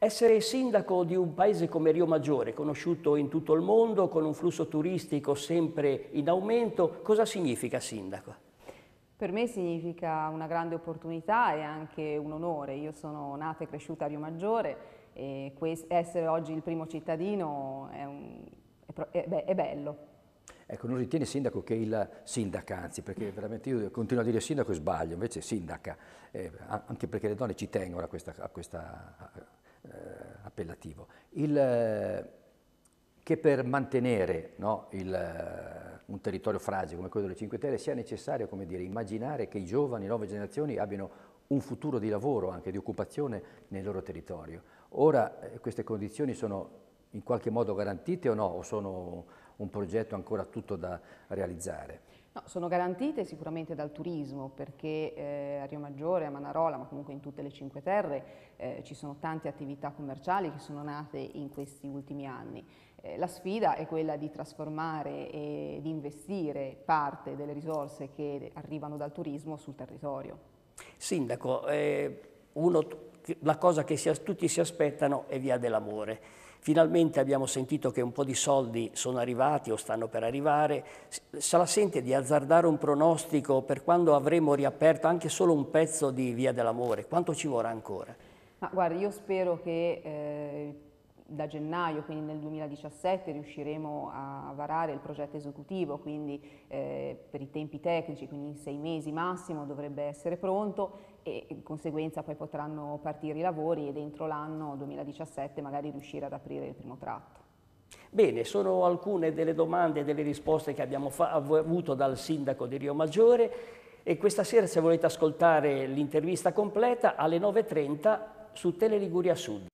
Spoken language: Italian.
Essere sindaco di un paese come Rio Maggiore, conosciuto in tutto il mondo, con un flusso turistico sempre in aumento, cosa significa sindaco? Per me significa una grande opportunità e anche un onore. Io sono nata e cresciuta a Rio Maggiore e essere oggi il primo cittadino è, un, è, be è bello. Ecco, non ritiene sindaco che il sindaca, anzi, perché mm. veramente io continuo a dire sindaco e sbaglio, invece sindaca, eh, anche perché le donne ci tengono a questa, a questa appellativo, il, eh, che per mantenere no, il, eh, un territorio fragile come quello delle Cinque Terre sia necessario dire, immaginare che i giovani, le nuove generazioni abbiano un futuro di lavoro, anche di occupazione nel loro territorio. Ora eh, queste condizioni sono in qualche modo garantite o no, o sono un progetto ancora tutto da realizzare? No, sono garantite sicuramente dal turismo perché eh, a Rio Maggiore, a Manarola, ma comunque in tutte le Cinque Terre eh, ci sono tante attività commerciali che sono nate in questi ultimi anni. Eh, la sfida è quella di trasformare e di investire parte delle risorse che arrivano dal turismo sul territorio. Sindaco, eh, uno la cosa che si, tutti si aspettano è Via dell'Amore. Finalmente abbiamo sentito che un po' di soldi sono arrivati o stanno per arrivare. Se la sente di azzardare un pronostico per quando avremo riaperto anche solo un pezzo di Via dell'Amore? Quanto ci vorrà ancora? Ma guarda, io spero che eh, da gennaio, quindi nel 2017, riusciremo a varare il progetto esecutivo, quindi eh, per i tempi tecnici, quindi in sei mesi massimo dovrebbe essere pronto e in conseguenza poi potranno partire i lavori e dentro l'anno 2017 magari riuscire ad aprire il primo tratto. Bene, sono alcune delle domande e delle risposte che abbiamo avuto dal sindaco di Rio Maggiore e questa sera se volete ascoltare l'intervista completa alle 9.30 su Tele Liguria Sud.